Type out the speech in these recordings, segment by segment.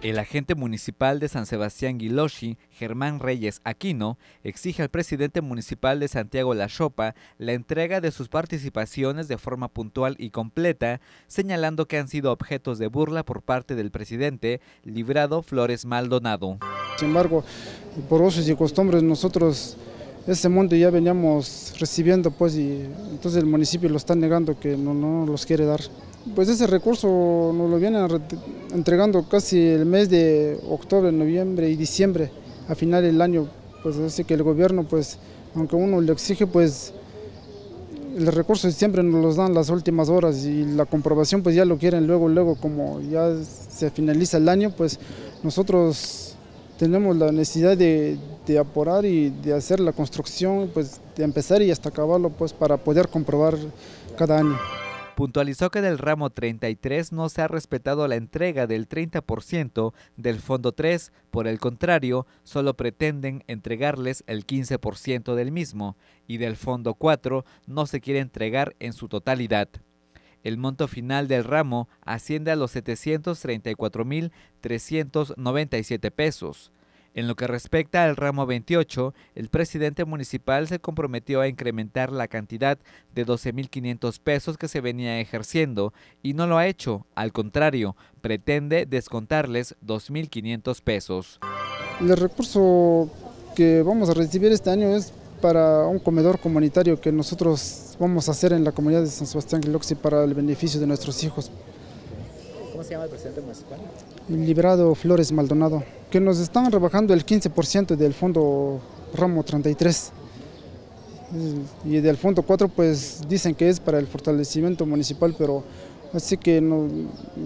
El agente municipal de San Sebastián Guiloshi, Germán Reyes Aquino, exige al presidente municipal de Santiago La Chopa la entrega de sus participaciones de forma puntual y completa, señalando que han sido objetos de burla por parte del presidente Librado Flores Maldonado. Sin embargo, por usos y costumbres nosotros ese monto ya veníamos recibiendo pues y entonces el municipio lo está negando que no, no los quiere dar. Pues ese recurso nos lo vienen entregando casi el mes de octubre, noviembre y diciembre, a final del año, pues así que el gobierno pues, aunque uno le exige pues el recurso siempre nos los dan las últimas horas y la comprobación pues ya lo quieren luego, luego como ya se finaliza el año, pues nosotros tenemos la necesidad de, apurar y de hacer la construcción, pues de empezar y hasta acabarlo, pues para poder comprobar cada año. Puntualizó que del ramo 33 no se ha respetado la entrega del 30% del fondo 3, por el contrario, solo pretenden entregarles el 15% del mismo y del fondo 4 no se quiere entregar en su totalidad. El monto final del ramo asciende a los 734.397 pesos. En lo que respecta al ramo 28, el presidente municipal se comprometió a incrementar la cantidad de 12.500 pesos que se venía ejerciendo y no lo ha hecho, al contrario, pretende descontarles 2.500 pesos. El recurso que vamos a recibir este año es para un comedor comunitario que nosotros vamos a hacer en la comunidad de San Sebastián Giloxi para el beneficio de nuestros hijos. ¿Cómo se llama el presidente municipal? Liberado Flores Maldonado, que nos están rebajando el 15% del fondo ramo 33 y del fondo 4 pues dicen que es para el fortalecimiento municipal, pero así que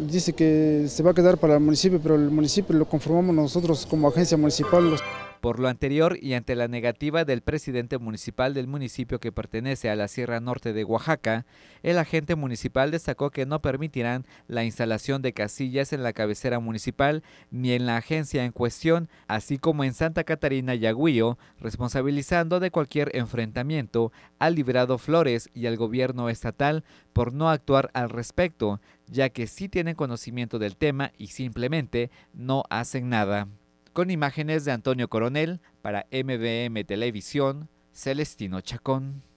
dice que se va a quedar para el municipio, pero el municipio lo conformamos nosotros como agencia municipal. Por lo anterior y ante la negativa del presidente municipal del municipio que pertenece a la Sierra Norte de Oaxaca, el agente municipal destacó que no permitirán la instalación de casillas en la cabecera municipal ni en la agencia en cuestión, así como en Santa Catarina y Agüío, responsabilizando de cualquier enfrentamiento al liberado Flores y al gobierno estatal por no actuar al respecto, ya que sí tienen conocimiento del tema y simplemente no hacen nada con imágenes de Antonio Coronel para MBM Televisión, Celestino Chacón.